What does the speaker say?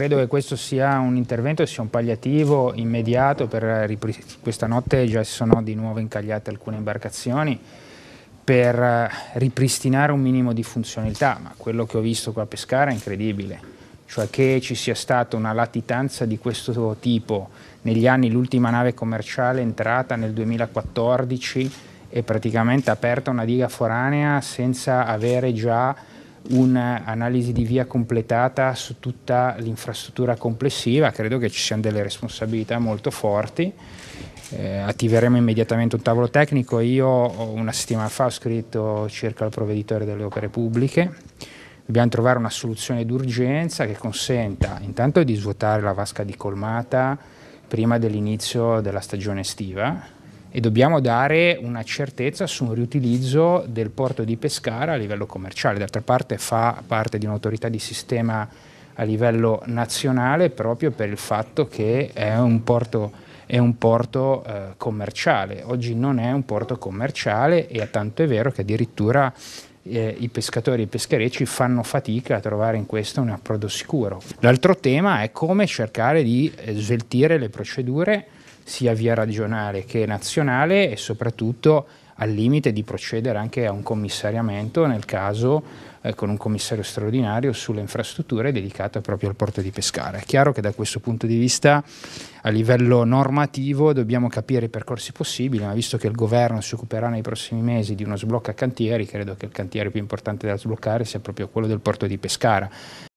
Credo che questo sia un intervento, sia un palliativo immediato per questa notte già si sono di nuovo incagliate alcune imbarcazioni per eh, ripristinare un minimo di funzionalità, ma quello che ho visto qua a Pescara è incredibile cioè che ci sia stata una latitanza di questo tipo negli anni, l'ultima nave commerciale è entrata nel 2014 e praticamente aperta una diga foranea senza avere già un'analisi di via completata su tutta l'infrastruttura complessiva, credo che ci siano delle responsabilità molto forti. Eh, attiveremo immediatamente un tavolo tecnico. Io una settimana fa ho scritto circa al provveditore delle opere pubbliche. Dobbiamo trovare una soluzione d'urgenza che consenta intanto di svuotare la vasca di colmata prima dell'inizio della stagione estiva, e dobbiamo dare una certezza su un riutilizzo del porto di Pescara a livello commerciale. D'altra parte fa parte di un'autorità di sistema a livello nazionale proprio per il fatto che è un porto, è un porto eh, commerciale. Oggi non è un porto commerciale e tanto è vero che addirittura eh, i pescatori e i pescherecci fanno fatica a trovare in questo un approdo sicuro. L'altro tema è come cercare di eh, sveltire le procedure sia via regionale che nazionale e soprattutto al limite di procedere anche a un commissariamento nel caso eh, con un commissario straordinario sulle infrastrutture dedicate proprio al porto di Pescara. È chiaro che da questo punto di vista a livello normativo dobbiamo capire i percorsi possibili, ma visto che il governo si occuperà nei prossimi mesi di uno sblocca cantieri, credo che il cantiere più importante da sbloccare sia proprio quello del porto di Pescara,